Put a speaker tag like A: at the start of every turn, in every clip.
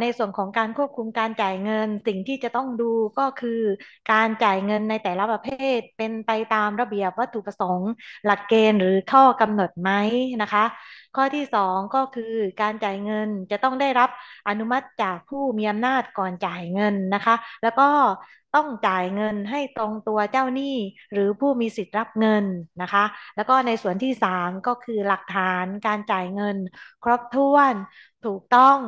A: ในส่วนของการควบคุมการจ่ายเงินสิ่งที่จะต้องดูก็คือการจ่ายเงินในแต่ละประเภท เป็นไปตามระเบียบวัตถุประสงค์ หลักเกณฑ์หรือข้อกำหนดไหมนะคะ ข้อที่ 2 ก็คือการจ่ายเงินจะต้องได้รับอนุมัติจากผู้มีอำนาจก่อนจ่ายเงินนะคะแล้วก็ต้องจ่ายเงินให้ตรงตัวเจ้าหนี้ หรือผู้มีสิทธิ์รับเงินนะคะ แล้วก็ในส่วนที่3ก็คือหลักฐานการจ่ายเงินครบถ้วนถูกต้อง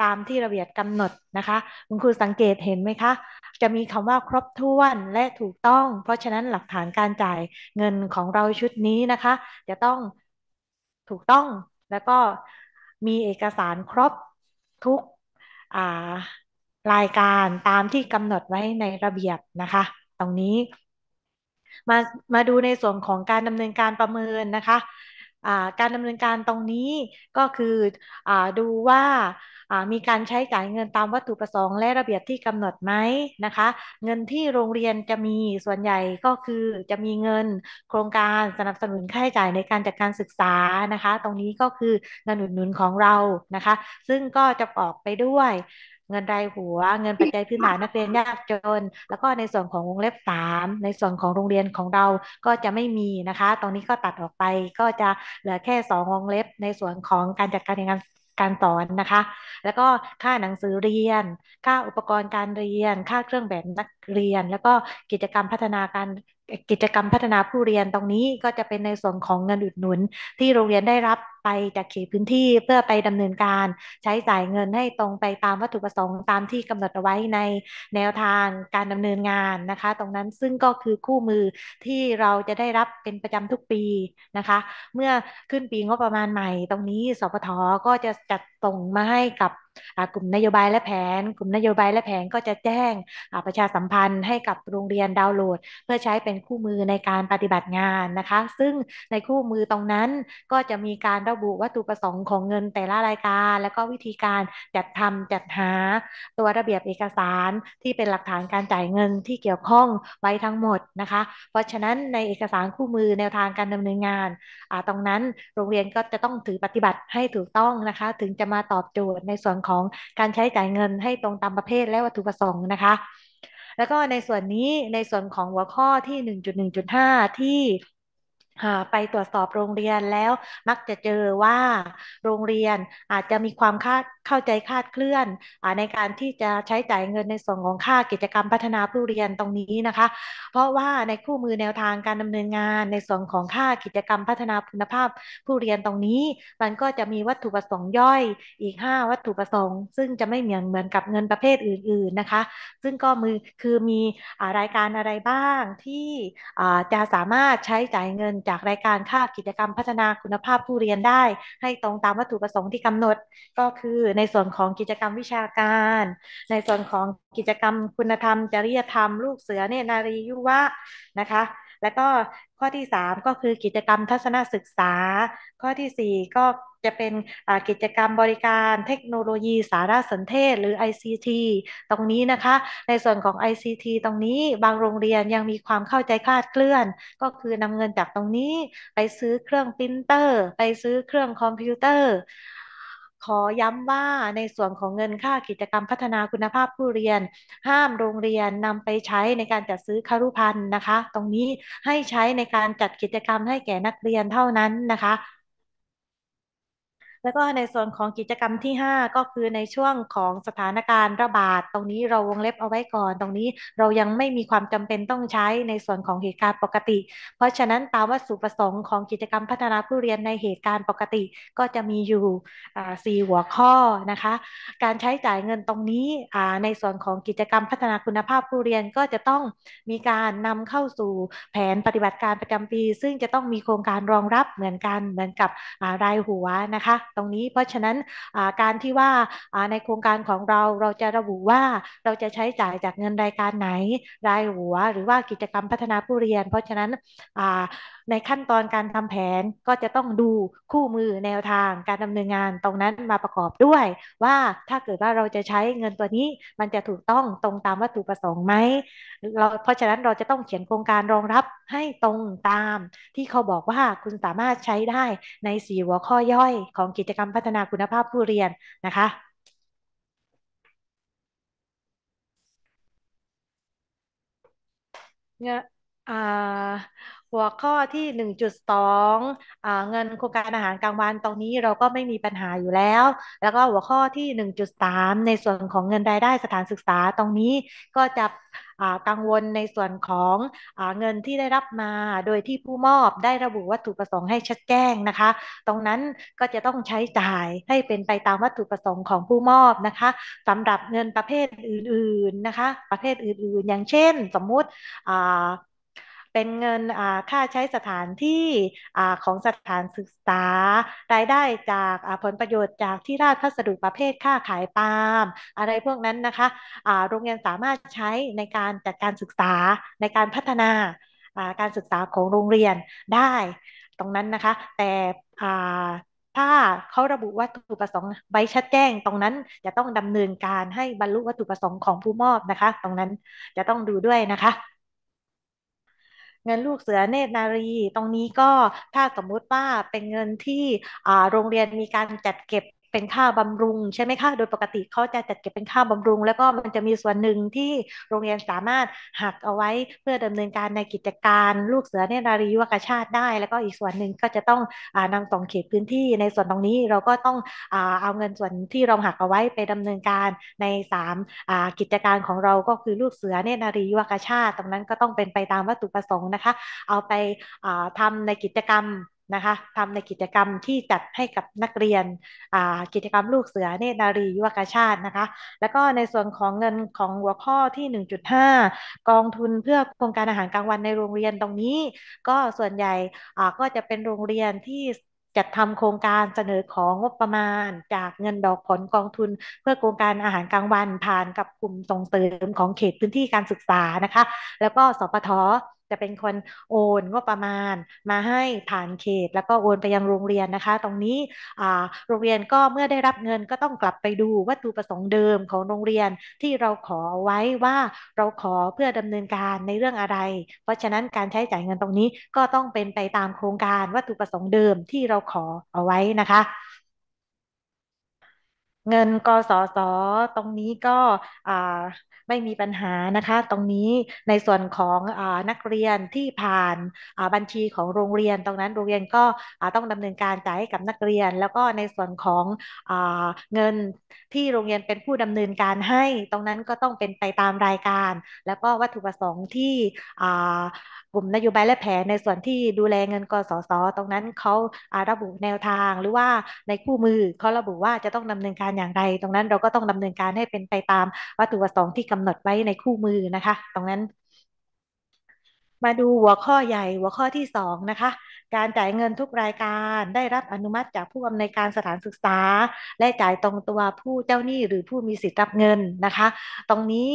A: ตาม ที่ระเบียบกำหนดนะคะคุณครูสังเกตเห็นไหมคะ จะมีคำว่าครบถ้วนและถูกต้อง เพราะฉะนั้นหลักฐานการจ่ายเงินของเราชุดนี้นะคะ จะต้องถูกต้องแล้วก็มีเอกสารครบทุกรายการตามที่กำหนดไว้ในระเบียบนะคะ ตรงนี้ มามาดูในส่วนของการดำเนินการประเมินนะคะการดำเนินการตรงนี้ก็คืออดูว่ามีการใช้จ่ายเงินตามวัตถุประสงค์และระเบียบที่กำหนดไหมนะคะ เงินที่โรงเรียนจะมีส่วนใหญ่ก็คือจะมีเงินโครงการสนับสนุนค่าใช้จ่ายในการจัดการศึกษานะคะ ตรงนี้ก็คือเงินอุดหนุนของเรานะคะ ซึ่งก็จะออกไปด้วยเงินรายหัวเงินปัจจัยพื้นฐานนักเรียนยากจนแล้วก็ในส่วนของวงเล็บสามในส่วนของโรงเรียนของเราก็จะไม่มีนะคะ ตรงนี้ก็ตัดออกไปก็จะเหลือแค่สองวงเล็บ ในส่วนของการจัดการเรียนการการสอนนะคะ แล้วก็ค่าหนังสือเรียน ค่าอุปกรณ์การเรียน ค่าเครื่องแบบนักเรียน แล้วก็กิจกรรมพัฒนาการกิจกรรมพัฒนาผู้เรียน ตรงนี้ก็จะเป็นในส่วนของเงินอุดหนุนที่โรงเรียนได้รับไปจากเขตพื้นที่เพื่อไปดำเนินการใช้จ่ายเงินให้ตรงไปตามวัตถุประสงค์ตามที่กำหนดเอาไว้ในแนวทางการดำเนินงานนะคะ ตรงนั้นซึ่งก็คือคู่มือที่เราจะได้รับเป็นประจำทุกปีนะคะ เมื่อขึ้นปีงบประมาณใหม่ ตรงนี้สพทก็จะจัดส่งมาให้กับกลุ่มนโยบายและแผน กลุ่มนโยบายและแผน ก็จะแจ้งประชาสัมพันธ์ให้กับโรงเรียนดาวน์โหลด เพื่อใช้เป็นคู่มือในการปฏิบัติงานนะคะ ซึ่งในคู่มือตรงนั้นก็จะมีการระบุวัตถุประสงค์ของเงินแต่ละรายการแล้วก็วิธีการจัดทำจัดหาตัวระเบียบเอกสารที่เป็นหลักฐานการจ่ายเงินที่เกี่ยวข้องไว้ทั้งหมดนะคะ เพราะฉะนั้นในเอกสารคู่มือแนวทางการดำเนินงานตรงนั้นโรงเรียนก็จะต้องถือปฏิบัติให้ถูกต้องนะคะ ถึงจะมาตอบโจทย์ในส่วนของการใช้จ่ายเงิน ให้ตรงตามประเภทและวัตถุประสงค์นะคะ แล้วก็ในส่วนนี้ในส่วนของหัวข้อที่ 1.1.5 ที่หาไปตรวจสอบโรงเรียนแล้วมักจะเจอว่าโรงเรียนอาจจะมีความคาดเข้าใจคาดเคลื่อนอในการที่จะใช้จ่ายเงินในส่วนของค่ากิจกรรมพัฒนาผู้เรียนตรงนี้นะคะ เพราะว่าในคู่มือแนวทางการดำเนินงานในส่วนของค่ากิจกรรมพัฒนาคุณภาพผู้เรียนตรงนี้ มันก็จะมีวัตถุประสงค์ย่อยอีก 5 วัตถุประสงค์ซึ่งจะไม่เหมือนเหมือนกับเงินประเภทอื่นๆนะคะซึ่งก็มือคือมีรายการอะไรบ้างที่จะสามารถใช้จ่ายเงินจาก รายการค่ากิจกรรมพัฒนาคุณภาพผู้เรียนได้ ให้ตรงตามวัตถุประสงค์ที่ กำหนด ก็คือ ในส่วนของกิจกรรมวิชาการ ในส่วนของกิจกรรมคุณธรรมจริยธรรม ลูก เสือ เนนารียุวะ นะคะแล้วก็ข้อที่ 3 ก็คือกิจกรรมทัศนศึกษา ข้อที่ 4 ก็จะเป็นกิจกรรมบริการเทคโนโลยีสารสนเทศ หรือ ICT ตรงนี้นะคะ ในส่วนของ ICT ตรงนี้บางโรงเรียนยังมีความเข้าใจคลาดเคลื่อน ก็คือนำเงินจากตรงนี้ ไปซื้อเครื่องปรินเตอร์ ไปซื้อเครื่องคอมพิวเตอร์ขอย้ำว่าในส่วนของเงินค่ากิจกรรมพัฒนาคุณภาพผู้เรียนห้ามโรงเรียนนำไปใช้ในการจัดซื้อคารุพันธ์นะคะ ตรงนี้ให้ใช้ในการจัดกิจกรรมให้แก่นักเรียนเท่านั้นนะคะแล้วก็ในส่วนของกิจกรรมที่ 5 ก็คือในช่วงของสถานการณ์ระบาดตรงนี้เราวงเล็บเอาไว้ก่อนตรงนี้เรายังไม่มีความจำเป็นต้องใช้ในส่วนของเหตุการณ์ปกติ เพราะฉะนั้น ตามวัตถุประสงค์ของกิจกรรมพัฒนาผู้เรียนในเหตุการณ์ปกติก็จะมีอยู่สี่หัวข้อนะคะ การใช้จ่ายเงินตรงนี้ในส่วนของกิจกรรมพัฒนาคุณภาพผู้เรียนก็จะต้องมีการนำเข้าสู่แผนปฏิบัติการประจำปี ซึ่งจะต้องมีโครงการรองรับเหมือนกันเหมือนกับรายหัวนะคะรงนี้เพราะฉะนั้นการที่ว่าในโครงการของเราเราจะระบุว่าเราจะใช้จ่ายจากเงินรายการไหน รายหัวหรือว่ากิจกรรมพัฒนาผู้เรียนเพราะฉะนั้นในขั้นตอนการทำแผนก็จะต้องดูคู่มือแนวทางการดำเนินงานตรงนั้นมาประกอบด้วย ว่าถ้าเกิดว่าเราจะใช้เงินตัวนี้มันจะถูกต้องตรงตามวัตถุประสงค์ไหมเราเพราะฉะนั้นเราจะต้องเขียนโครงการรองรับให้ตรงตามที่เขาบอกว่าคุณสามารถใช้ได้ในสี่หัวข้อย่อยของกิจกรรมพัฒนาคุณภาพผู้เรียนนะคะเนี่ยอ่าหัวข้อที่ 1.2 เงินโครงการอาหารกลางวันตรงนี้เราก็ไม่มีปัญหาอยู่แล้ว แล้วก็หัวข้อที่ 1.3 ในส่วนของเงินรายได้สถานศึกษา ตรงนี้ก็จะกังวลในส่วนของอเงินที่ได้รับมา โดยที่ผู้มอบได้ระบุวัตถุประสงค์ให้ชัดแจ้งนะคะ ตรงนั้นก็จะต้องใช้จ่ายให้เป็นไปตามวัตถุประสงค์ของผู้มอบนะคะสำหรับเงินประเภทอื่นๆนะคะ ประเภทอื่น ๆ อย่างเช่น สมมุติเป็นเงินค่าใช้สถานที่ของสถานศึกษารายได้จากผลประโยชน์จากที่ราชพัสดุประเภทค่าขายปาล์มอะไรพวกนั้นนะคะโรงเรียนสามารถใช้ในการจัดการศึกษาในการพัฒนาการศึกษาของโรงเรียนได้ ตรงนั้นนะคะ แต่ถ้าเขาระบุวัตถุประสงค์ใบชัดแจ้ง ตรงนั้นจะต้องดำเนินการให้บรรลุวัตถุประสงค์ของผู้มอบนะคะ ตรงนั้นจะต้องดูด้วยนะคะเงินลูกเสือเนตรนารีตรงนี้ก็ถ้าสมมุติว่าเป็นเงินที่โรงเรียนมีการจัดเก็บเป็นค่าบำรุง ใช่ไหมคะโดยปกติเขาจะจัดเก็บเป็นค่าบำรุง แล้วก็มันจะมีส่วนหนึ่งที่โรงเรียนสามารถหักเอาไว้เพื่อดำเนินการในกิจการ ลูกเสือเนตรนารีวคชาติได้ แล้วก็อีกส่วนหนึ่งก็จะต้องอนำสองเขตพื้นที่ในส่วนตรงนี้เราก็ต้องอเอาเงินส่วนที่เราหักเอาไว้ไปดำเนินการใน 3กิจการของเราก็คือลูกเสือเนตรนารีวัคชาติตรงนั้น ก็ต้องเป็นไปตามวัตถุประสงค์นะคะเอาไปทำในกิจกรรมนะคะทำในกิจกรรมที่จัดให้กับนักเรียนกิจกรรมลูกเสือเนตรนารียุวกาชาตินะคะ แล้วก็ในส่วนของเงินของ หัว ข้อ ที่ 1.5 กองทุนเพื่อโครงการอาหารกลางวันในโรงเรียนตรงนี้ ก็ส่วนใหญ่ก็จะเป็นโรงเรียนที่จัดทำโครงการเสนอของงบประมาณจากเงินดอกผลกองทุน เพื่อโครงการอาหารกลางวัน ผ่านกับกลุ่มส่งเสริมของเขตพื้นที่การศึกษานะคะ แล้วก็สปทจะเป็นคนโอนงบประมาณมาให้ผ่านเขต แล้วก็โอนไปยังโรงเรียนนะคะ ตรงนี้โรงเรียนก็เมื่อได้รับเงินก็ต้องกลับไปดูวัตถุประสงค์เดิมของโรงเรียนที่เราขอไว้ว่าเราขอเพื่อดำเนินการในเรื่องอะไร เพราะฉะนั้นการใช้จ่ายเงินตรงนี้ก็ต้องเป็นไปตามโครงการวัตถุประสงค์เดิมที่เราขอเอาไว้นะคะเงินกสศตรงนี้ก็ไม่มีปัญหานะคะตรงนี้ในส่วนของอนักเรียนที่ผ่านบัญชีของโรงเรียน ตรงนั้นโรงเรียนก็ต้องดำเนินการจ่ายให้กับนักเรียน แล้วก็ในส่วนของอเงินที่โรงเรียนเป็นผู้ดำเนินการให้ ตรงนั้นก็ต้องเป็นไปตามรายการ แล้วก็วัตถุประสงค์ที่กลุ่มนโยบายและแผนในส่วนที่ดูแลเงินกสศตรงนั้นเขาาระบุแนวทางหรือว่าในคู่มือเขาระบุว่าจะต้องดำเนินการอย่างไร ตรงนั้นเราก็ต้องดำเนินการให้เป็นไปตามวัตถุประสงค์ที่กำหนดไว้ในคู่มือนะคะ ตรงนั้นมาดูหัวข้อใหญ่หัวข้อที่สองนะคะ การจ่ายเงินทุกรายการได้รับอนุมัติ จากผู้อำนวยการสถานศึกษา และจ่ายตรงตัวผู้เจ้าหนี้หรือผู้มีสิทธิ์รับเงินนะคะ ตรงนี้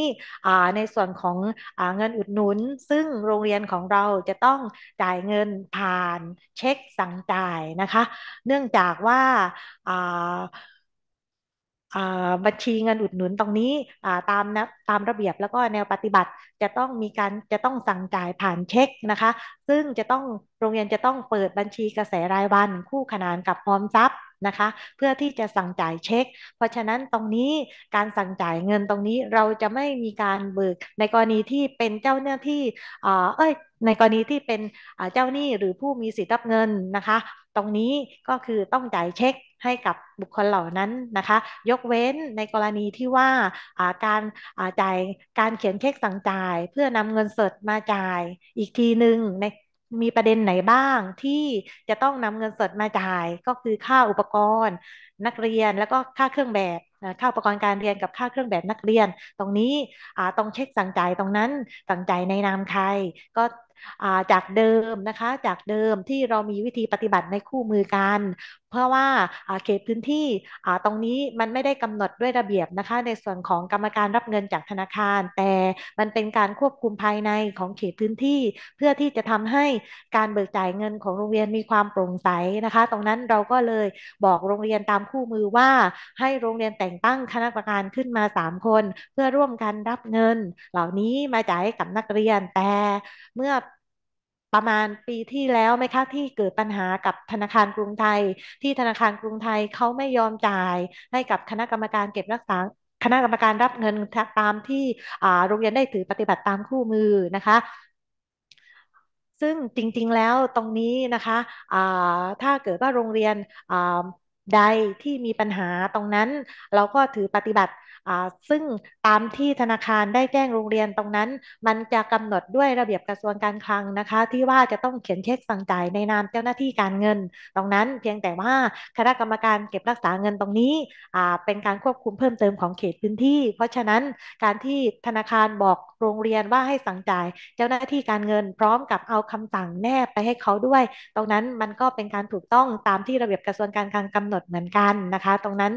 A: ในส่วนของอเงินอุดหนุน ซึ่งโรงเรียนของเราจะต้องจ่ายเงินผ่านเช็คสั่งจ่ายนะคะ เนื่องจากว่าบัญชีเงินอุดหนุนตรงนี้ตามนะตามระเบียบแล้วก็แนวปฏิบัติจะต้องมีการจะต้องสั่งจ่ายผ่านเช็คนะคะ ซึ่งจะต้องโรงเรียนจะต้องเปิดบัญชีกระแสรายวันคู่ขนานกับพร้อมทรัพย์นะคะ เพื่อที่จะสั่งจ่ายเช็ค เพราะฉะนั้นตรงนี้การสั่งจ่ายเงินตรงนี้เราจะไม่มีการเบิก ในกรณีที่เป็นเจ้าหน้าที่เอ้ยในกรณีที่เป็นเจ้าหนี้หรือผู้มีสิทธิ์รับเงินนะคะ ตรงนี้ก็คือต้องจ่ายเช็คให้กับบุคคลเหล่านั้นนะคะ ยกเว้นในกรณีที่ว่าการจ่ายการเขียนเช็คสั่งจ่ายเพื่อนำเงินสดมาจ่าย อีกทีหนึ่งในมีประเด็นไหนบ้าง ที่จะต้องนำเงินสดมาจ่ายก็คือค่าอุปกรณ์ นักเรียนแล้วก็ค่าเครื่องแบบค่าอุปกรณ์การเรียนกับค่าเครื่องแบบนักเรียน ตรงนี้ต้องเช็คสั่งจ่ายตรงนั้นสั่งจ่ายในนามใครก็จากเดิมนะคะ จากเดิมที่เรามีวิธีปฏิบัติในคู่มือกัน เพราะว่าเขตพื้นที่ตรงนี้มันไม่ได้กำหนดด้วยระเบียบนะคะ ในส่วนของกรรมการรับเงินจากธนาคารแต่มันเป็นการควบคุมภายในของเขตพื้นที่ เพื่อที่จะทำให้การเบิกจ่ายเงินของโรงเรียนมีความโปร่งใสนะคะ ตรงนั้นเราก็เลยบอกโรงเรียนตามคู่มือว่าให้โรงเรียนแต่งตั้งคณะกรรมการขึ้นมา3คนเพื่อร่วมกันรับเงิน เหล่านี้มาจ่ายกับนักเรียนแต่ เมื่อประมาณปีที่แล้วไหมคะที่เกิดปัญหากับธนาคารกรุงไทย ที่ธนาคารกรุงไทยเขาไม่ยอมจ่ายให้กับคณะกรรมการเก็บรักษาคณะกรรมการรับเงินตามที่โรงเรียนได้ถือปฏิบัติตามคู่มือนะคะ ซึ่งจริงๆ แล้วตรงนี้นะคะถ้าเกิดว่าโรงเรียนใดที่มีปัญหาตรงนั้นเราก็ถือปฏิบัติซึ่งตามที่ธนาคารได้แจ้งโรงเรียนตรงนั้น มันจะกำหนดด้วยระเบียบกระทรวงการคลังนะคะ ที่ว่าจะต้องเขียนเช็คสั่งจ่ายในนามเจ้าหน้าที่การเงิน ตรงนั้นเพียงแต่ว่าคณะกรรมการเก็บรักษาเงินตรงนี้เป็นการควบคุมเพิ่มเติมของเขตพื้นที่ เพราะฉะนั้นการที่ธนาคารบอกโรงเรียนว่าให้สั่งจ่าย เจ้าหน้าที่การเงินพร้อมกับเอาคำสั่งแนบไปให้เขาด้วย ตรงนั้นมันก็เป็นการถูกต้องตามที่ระเบียบกระทรวงการคลังกำหนดเหมือนกันนะคะ ตรงนั้น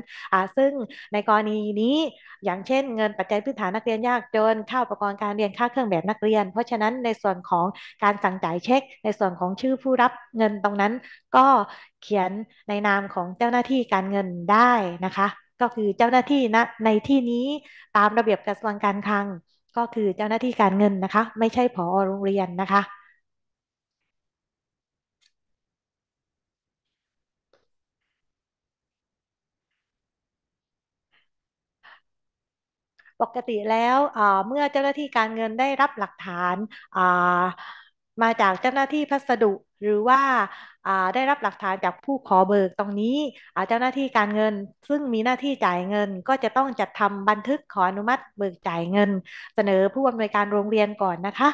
A: ซึ่งในกรณีนี้อย่างเช่นเงินปัจจัยพื้นฐานนักเรียนยากจนค่าอุปกรณ์การเรียนค่าเครื่องแบบนักเรียน เพราะฉะนั้นในส่วนของการสั่งจ่ายเช็ค ในส่วนของชื่อผู้รับเงินตรงนั้นก็เขียนในนามของเจ้าหน้าที่การเงินได้นะคะ ก็คือเจ้าหน้าที่นะในที่นี้ตามระเบียบกระทรวงการคลัง ก็คือเจ้าหน้าที่การเงินนะคะ ไม่ใช่ผอโรงเรียนนะคะปกติแล้วเมื่อเจ้าหน้าที่การเงินได้รับหลักฐานมาจากเจ้าหน้าที่พัสดุหรือว่าได้รับหลักฐานจากผู้ขอเบิกตรงนี้เจ้าหน้าที่การเงินซึ่งมีหน้าที่จ่ายเงิน ก็จะต้องจัดทำบันทึกขออนุมัติเบิกจ่ายเงินเสนอผู้อำนวยการโรงเรียนก่อนนะคะ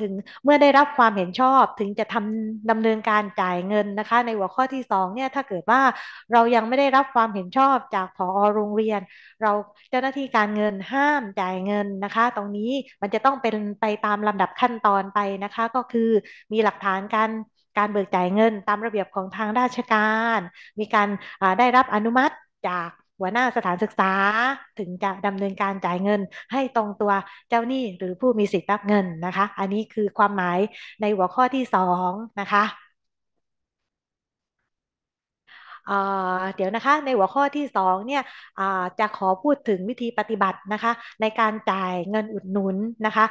A: ถึงเมื่อได้รับความเห็นชอบถึงจะทำดำเนินการจ่ายเงินนะคะ ในหัวข้อที่ 2 เนี่ย ถ้าเกิดว่าเรายังไม่ได้รับความเห็นชอบจากผอโรงเรียน เราเจ้าหน้าที่การเงินห้ามจ่ายเงินนะคะ ตรงนี้มันจะต้องเป็นไปตามลำดับขั้นตอนไปนะคะ ก็คือมีหลักฐานการการเบิกจ่ายเงินตามระเบียบของทางราชการ มีการได้รับอนุมัติจากหัวหน้าสถานศึกษา ถึงจะดำเนินการจ่ายเงินให้ตรงตัวเจ้าหนี้หรือผู้มีสิทธิ์รับเงินนะคะ อันนี้คือความหมายในหัวข้อที่2นะคะเดี๋ยวนะคะ ในหัวข้อที่ 2 เนี่ยจะขอพูดถึงวิธีปฏิบัตินะคะ ในการจ่ายเงินอุดหนุนนะคะ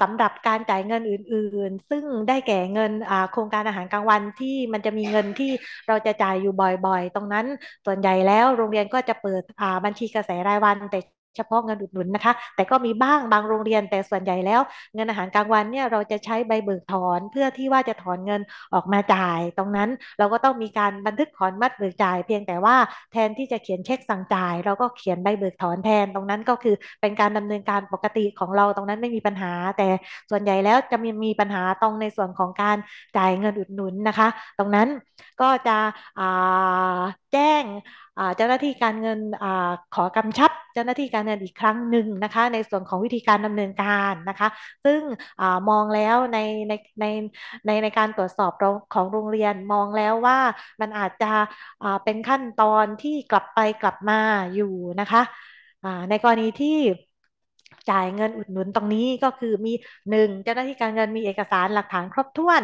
A: สำหรับการจ่ายเงินอื่นๆ ซึ่งได้แก่เงินโครงการอาหารกลางวันที่มันจะมีเงินที่เราจะจ่ายอยู่บ่อยๆ ตรงนั้นส่วนใหญ่แล้วโรงเรียนก็จะเปิดบัญชีกระแสรายวันแต่เฉพาะเงินอุดหนุนนะคะแต่ก็มีบ้างบางโรงเรียนแต่ส่วนใหญ่แล้ว เงินอาหารกลางวันเนี่ยเราจะใช้ใบเบิกถอนเพื่อที่ว่าจะถอนเงินออกมาจ่าย ตรงนั้นเราก็ต้องมีการบันทึกถอนมัดเบิกจ่ายเพียงแต่ว่าแทนที่จะเขียนเช็คสั่งจ่าย เราก็เขียนใบเบิกถอนแทนตรงนั้นก็คือเป็นการดำเนินการปกติของเราตรงนั้นไม่มีปัญหา แต่ส่วนใหญ่แล้วจะมีมีปัญหาตรงในส่วนของการจ่ายเงินอุดหนุนนะคะ ตรงนั้นก็จะแจ้งเจ้าหน้าที่การเงินอขอกำชับเจ้าหน้าที่การเงินอีกครั้งหนึ่งนะคะ ในส่วนของวิธีการดำเนินการนะคะ ซึ่งอมองแล้วในในในในในการตรวจสอบของโรงเรียนมองแล้วว่ามันอาจจะเป็นขั้นตอนที่กลับไปกลับมาอยู่นะคะในกรณีที่จ่ายเงินอุดหนุนตรงนี้ก็คือมีหนึ่งเจ้าหน้าที่การเงินมีเอกสารหลักฐานครบถ้วน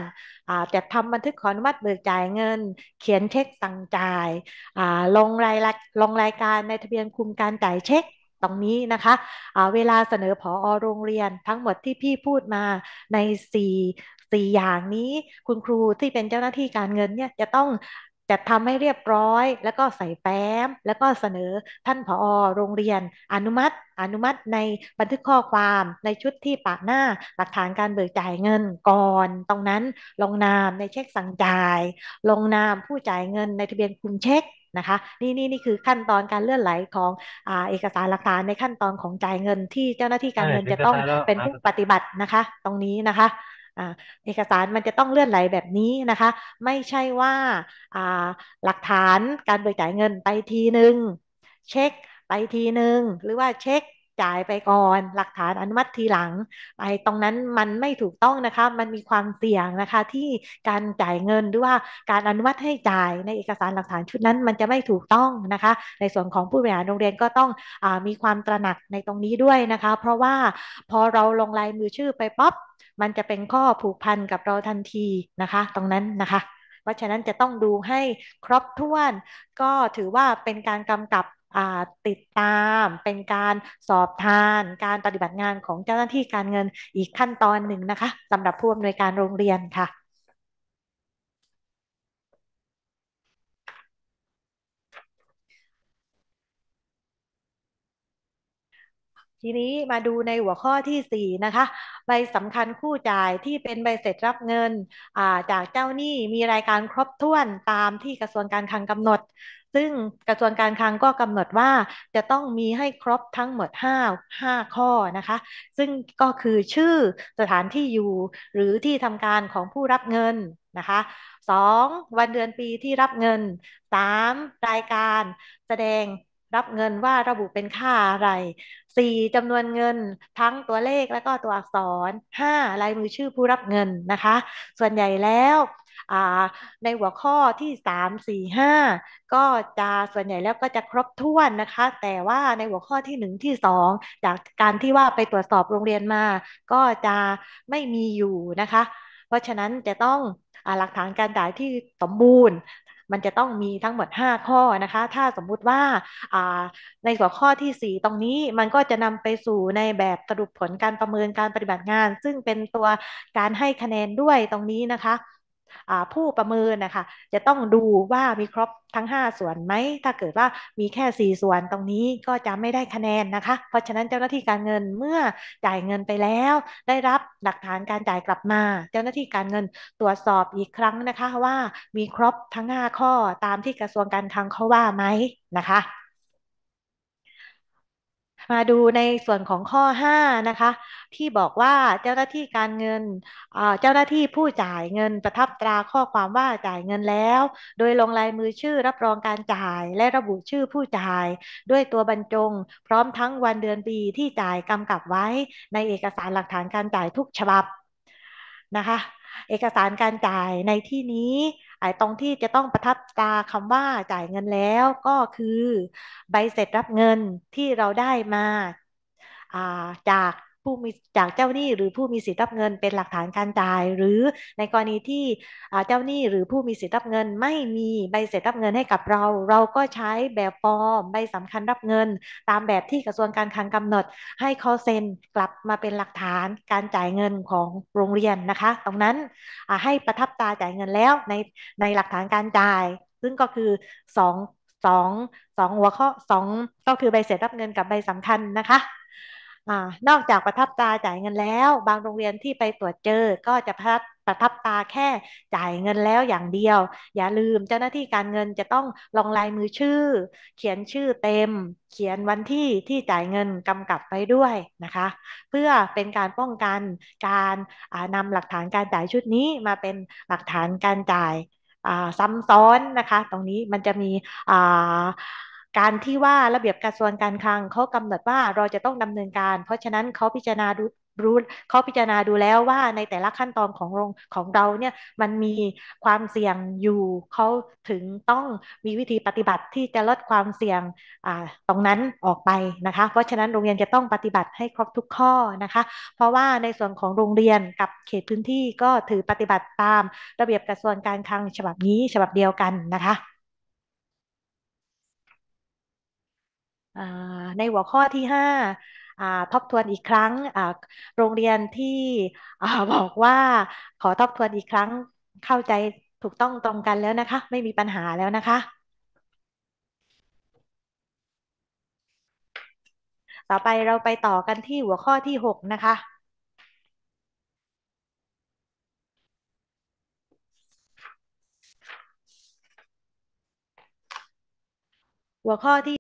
A: จัดทำบันทึกขออนุมัติเบิกจ่ายเงิน เขียนเช็คสั่งจ่าย ลงรายลงรายการในทะเบียนคุมการจ่ายเช็คตรงนี้นะคะะเวลาเสนอผอโรงเรียน ทั้งหมดที่พี่พูดมาใน4สี่อย่างนี้ คุณครูที่เป็นเจ้าหน้าที่การเงินเนี่ยจะต้องจัดทำให้เรียบร้อย แล้วก็ใส่แฟ้มแล้วก็เสนอท่านผอโรงเรียนอนุมัติอนุมัติในบันทึกข้อความในชุดที่ปากหน้าหลักฐานการเบิกจ่ายเงินก่อน ตรงนั้นลงนามในเช็คสั่งจ่าย ลงนามผู้จ่ายเงินในทะเบียนคุมเช็คนะคะนี่นี่นี่คือขั้นตอนการเลื่อนไหลของอเอกสารหลักฐานในขั้นตอนของจ่ายเงินที่เจ้าหน้าที่การเงินจะต้องเป็นผู้ปฏิบัตินะคะ ตรงนี้นะคะเอกสารมันจะต้องเลื่อนไหลแบบนี้นะคะ ไม่ใช่ว่าหลักฐานการเบิกจ่ายเงินไปทีหนึ่งเช็คไปทีหนึ่งหรือว่าเช็คจ่ายไปก่อนหลักฐานอนุมัติทีหลัง ไปตรงนั้นมันไม่ถูกต้องนะคะมันมีความเสี่ยงนะคะที่การจ่ายเงินหรือว่าการอนุมัติให้จ่ายในเอกสารหลักฐานชุดนั้น มันจะไม่ถูกต้องนะคะ ในส่วนของผู้บริหารโรงเรียนก็ต้องอมีความตระหนักในตรงนี้ด้วยนะคะ เพราะว่าพอเราลงลายมือชื่อไปป๊อปมันจะเป็นข้อผูกพันกับเราทันทีนะคะ ตรงนั้นนะคะ เพราะฉะนั้นจะต้องดูให้ครบถ้วน ก็ถือว่าเป็นการกำกับติดตามเป็นการสอบทานการปฏิบัติงานของเจ้าหน้าที่การเงินอีกขั้นตอนหนึ่งนะคะสำหรับผู้อำนวยการโรงเรียนค่ะทีนี้มาดูในหัวข้อที่4นะคะใบสำคัญคู่จ่ายที่เป็นใบเสร็จรับเงินาจากเจ้าหนี้มีรายการครบถ้วนตามที่กระทรวงการคลังกำหนด ซึ่งกระทรวงการคลังก็กำหนดว่าจะต้องมีให้ครบทั้งหมด 5 5 ข้อนะคะซึ่งก็คือชื่อสถานที่อยู่หรือที่ทำการของผู้รับเงินนะคะ 2. วันเดือนปีที่รับเงิน 3. รายการแสดงรับเงินว่าระบุเป็นค่าอะไร 4. จำนวนเงินทั้งตัวเลขและก็ตัวอักษร 5. ลายมือชื่อผู้รับเงินนะคะ ส่วนใหญ่แล้วในหัวข้อที่ 3 4 5 ก็จะส่วนใหญ่แล้วก็จะครบถ้วนนะคะแต่ว่าในหัวข้อที่1ที่2 จากการที่ว่าไปตรวจสอบโรงเรียนมาก็จะไม่มีอยู่นะคะ เพราะฉะนั้นจะต้องหลักฐานการจ่ายที่สมบูรณ์มันจะต้องมีทั้งหมด 5 ข้อนะคะ ถ้าสมมุติว่าในหัวข้อที่ 4 ตรงนี้ มันก็จะนำไปสู่ในแบบสรุปผลการประเมินการปฏิบัติงาน ซึ่งเป็นตัวการให้คะแนนด้วยตรงนี้นะคะผู้ประเมินนะคะจะต้องดูว่ามีครบทั้ง 5 ส่วนไหมถ้าเกิดว่ามีแค่4ส่วนตรงนี้ก็จะไม่ได้คะแนนนะคะ เพราะฉะนั้นเจ้าหน้าที่การเงินเมื่อจ่ายเงินไปแล้ว ได้รับหลักฐานการจ่ายกลับมา เจ้าหน้าที่การเงินตรวจสอบอีกครั้งนะคะว่ามีครบทั้ง5 ข้อตามที่กระทรวงการคลังเขาว่าไหมนะคะมาดูในส่วนของข้อ5นะคะ ที่บอกว่าเจ้าหน้าที่การเงินเจ้าหน้าที่ผู้จ่ายเงินประทับตราข้อความว่าจ่ายเงินแล้ว โดยลงลายมือชื่อรับรองการจ่ายและระบุชื่อผู้จ่ายด้วยตัวบรรจง พร้อมทั้งวันเดือนปีที่จ่ายกำกับไว้ในเอกสารหลักฐานการจ่ายทุกฉบับนะคะเอกสารการจ่ายในที่นี้ไอ้ตรงที่จะต้องประทับตาคำว่าจ่ายเงินแล้วก็คือใบเสร็จรับเงินที่เราได้มาาจากผู้มีจากเจ้าหนี้หรือผู้มีสิทธิ์รับเงินเป็นหลักฐานการจ่าย หรือในกรณีที่เจ้าหนี้หรือผู้มีสิทธิ์รับเงินไม่มีใบเสร็จรับเงินให้กับเรา เราก็ใช้แบบฟอร์ม ใบสำคัญรับเงิน ตามแบบที่กระทรวงการคลังกำหนดให้คอเซ็นกลับมาเป็นหลักฐานการจ่ายเงินของโรงเรียนนะคะตรงนั้นให้ประทับตาจ่ายเงินแล้วในในหลักฐานการจ่ายซึ่งก็คือ2 2 2หัวข้อ2ก็คือใบเสร็จรับเงินกับใบสำคัญนะคะอ่านอกจากประทับตาจ่ายเงินแล้ว บางโรงเรียนที่ไปตรวจเจอก็จะพัดประทับตาแค่จ่ายเงินแล้วอย่างเดียว อย่าลืมเจ้าหน้าที่การเงินจะต้องลงลายมือชื่อเขียนชื่อเต็ม เขียนวันที่ที่จ่ายเงินกำกับไปด้วยนะคะ เพื่อเป็นการป้องกันการนำหลักฐานการจ่ายชุดนี้มาเป็นหลักฐานการจ่ายซ้ำซ้อนนะคะ ตรงนี้มันจะมีอ่าการที่ว่าระเบียบกระทรวงการคลังเขากำหนดว่าเราจะต้องดำเนินการ เพราะฉะนั้นเขาพิจารณาดูรู้เขาพิจารณาดูแล้วว่าในแต่ละขั้นตอนของโรงของเราเนี่ยมันมีความเสี่ยงอยู่เขาถึงต้องมีวิธีปฏิบัติที่จะลดความเสี่ยงตรงนั้นออกไปนะคะ เพราะฉะนั้นโรงเรียนจะต้องปฏิบัติให้ครบทุกข้อนะคะ เพราะว่าในส่วนของโรงเรียนกับเขตพื้นที่ก็ถือปฏิบัติตาม ระเบียบกระทรวงการคลังฉบับนี้ฉบับเดียวกันนะคะในหัวข้อที่5ทบทวนอีกครั้ง โรงเรียนที่บอกว่าขอทบทวนอีกครั้งเข้าใจถูกต้องตรงกันแล้วนะคะไม่มีปัญหาแล้วนะคะ ต่อไปเราไปต่อกันที่หัวข้อที่ 6 นะคะ หัวข้อที่